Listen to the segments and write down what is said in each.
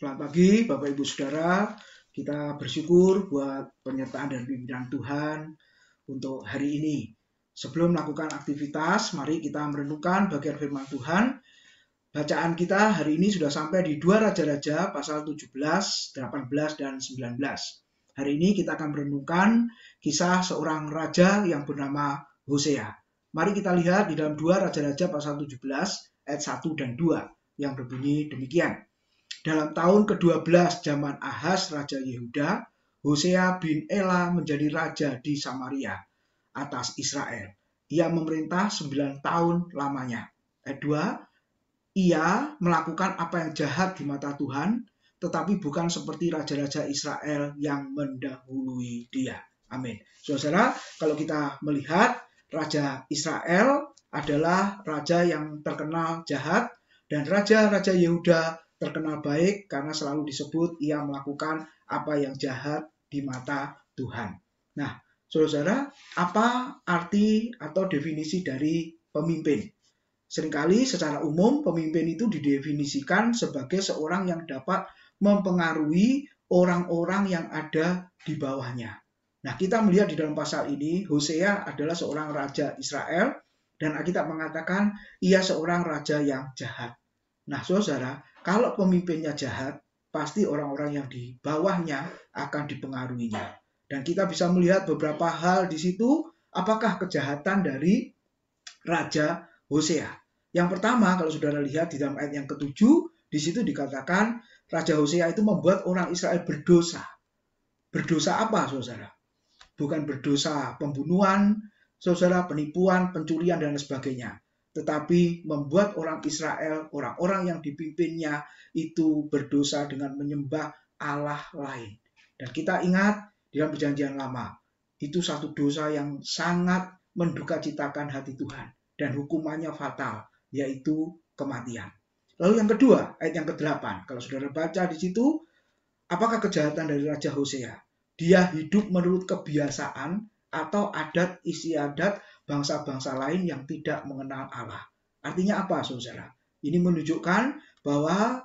Selamat pagi Bapak Ibu Saudara, kita bersyukur buat penyertaan dan pimpinan Tuhan untuk hari ini. Sebelum melakukan aktivitas, mari kita merenungkan bagian firman Tuhan. Bacaan kita hari ini sudah sampai di dua Raja-Raja pasal 17, 18, dan 19. Hari ini kita akan merenungkan kisah seorang raja yang bernama Hosea. Mari kita lihat di dalam 2 Raja-Raja pasal 17 ayat 1 dan 2 yang berbunyi demikian. Dalam tahun ke-12 zaman Ahas Raja Yehuda, Hosea bin Ela menjadi raja di Samaria atas Israel. Ia memerintah 9 tahun lamanya. Ayat 2, ia melakukan apa yang jahat di mata Tuhan, tetapi bukan seperti raja-raja Israel yang mendahului dia. Amin. Saudara, kalau kita melihat Raja Israel adalah raja yang terkenal jahat dan raja-raja Yehuda terkenal baik karena selalu disebut ia melakukan apa yang jahat di mata Tuhan. Nah, saudara-saudara, apa arti atau definisi dari pemimpin? Seringkali secara umum pemimpin itu didefinisikan sebagai seorang yang dapat mempengaruhi orang-orang yang ada di bawahnya. Nah, kita melihat di dalam pasal ini, Hosea adalah seorang raja Israel, dan kita mengatakan ia seorang raja yang jahat. Nah, saudara, kalau pemimpinnya jahat, pasti orang-orang yang di bawahnya akan dipengaruhinya. Dan kita bisa melihat beberapa hal di situ, apakah kejahatan dari Raja Hosea. Yang pertama, kalau saudara lihat di dalam ayat yang ketujuh, di situ dikatakan Raja Hosea itu membuat orang Israel berdosa. Berdosa apa, saudara? bukan berdosa pembunuhan, saudara penipuan, pencurian dan sebagainya. Tetapi membuat orang Israel, orang-orang yang dipimpinnya itu berdosa dengan menyembah Allah lain. Dan kita ingat dalam perjanjian lama, itu satu dosa yang sangat menduka hati Tuhan. Dan hukumannya fatal, yaitu kematian. Lalu yang kedua, ayat yang ke-8. Kalau saudara baca di situ, apakah kejahatan dari Raja Hosea? dia hidup menurut kebiasaan atau adat istiadat bangsa-bangsa lain yang tidak mengenal Allah. Artinya apa, saudara? Ini menunjukkan bahwa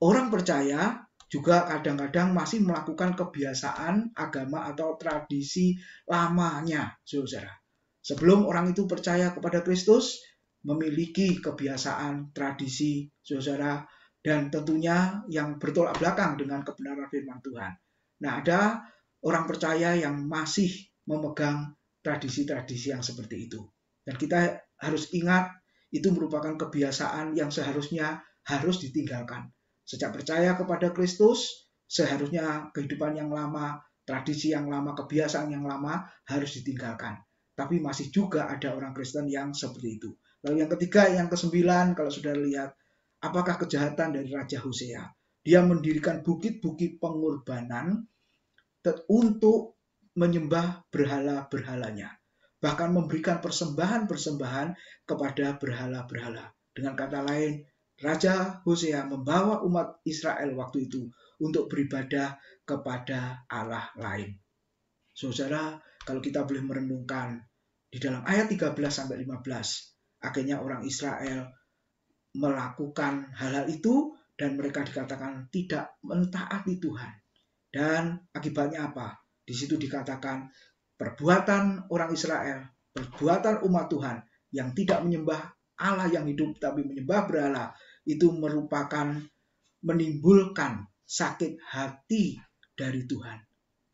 orang percaya juga kadang-kadang masih melakukan kebiasaan agama atau tradisi lamanya, saudara. Sebelum orang itu percaya kepada Kristus, memiliki kebiasaan, tradisi, saudara, dan tentunya yang bertolak belakang dengan kebenaran firman Tuhan. Nah, ada orang percaya yang masih memegang tradisi-tradisi yang seperti itu. Dan kita harus ingat itu merupakan kebiasaan yang seharusnya harus ditinggalkan. Sejak percaya kepada Kristus, seharusnya kehidupan yang lama, tradisi yang lama, kebiasaan yang lama harus ditinggalkan. Tapi masih juga ada orang Kristen yang seperti itu. Lalu yang ketiga, yang kesembilan, kalau sudah lihat, apakah kejahatan dari Raja Hosea? Dia mendirikan bukit-bukit pengorbanan untuk menyembah berhala-berhalanya. Bahkan memberikan persembahan-persembahan kepada berhala-berhala. Dengan kata lain, Raja Hosea membawa umat Israel waktu itu untuk beribadah kepada Allah lain. Saudara, kalau kita boleh merenungkan di dalam ayat 13 sampai 15, akhirnya orang Israel melakukan hal-hal itu dan mereka dikatakan tidak mentaati Tuhan. Dan akibatnya apa? Di situ dikatakan perbuatan orang Israel, perbuatan umat Tuhan yang tidak menyembah Allah yang hidup tapi menyembah berhala itu merupakan menimbulkan sakit hati dari Tuhan.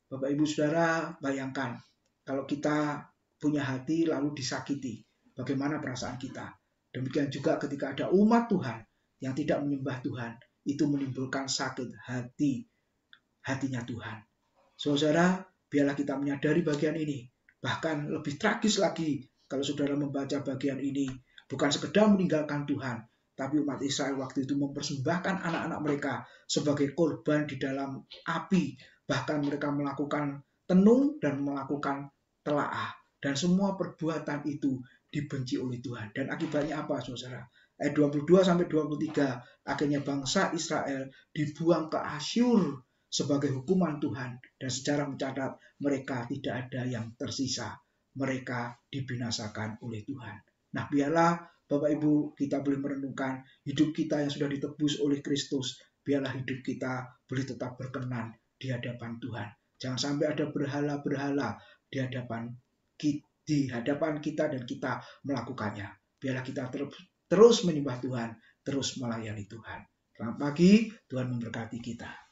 Bapak Ibu Saudara, bayangkan kalau kita punya hati lalu disakiti, bagaimana perasaan kita? Demikian juga ketika ada umat Tuhan yang tidak menyembah Tuhan itu menimbulkan sakit hati hatinya Tuhan. Saudara, biarlah kita menyadari bagian ini. Bahkan lebih tragis lagi kalau saudara membaca bagian ini. Bukan sekedar meninggalkan Tuhan, tapi umat Israel waktu itu mempersembahkan anak-anak mereka sebagai korban di dalam api. Bahkan mereka melakukan tenung dan melakukan telaah. Dan semua perbuatan itu dibenci oleh Tuhan. Dan akibatnya apa, saudara? Eh, ayat 22 sampai 23. Akhirnya bangsa Israel dibuang ke Asyur sebagai hukuman Tuhan dan secara mencatat mereka tidak ada yang tersisa. Mereka dibinasakan oleh Tuhan. Nah, biarlah Bapak Ibu kita boleh merenungkan hidup kita yang sudah ditebus oleh Kristus. Biarlah hidup kita boleh tetap berkenan di hadapan Tuhan. Jangan sampai ada berhala-berhala di hadapan kita, di hadapan kita dan kita melakukannya. Biarlah kita terus terus menyembah Tuhan, terus melayani Tuhan. Selamat pagi, Tuhan memberkati kita.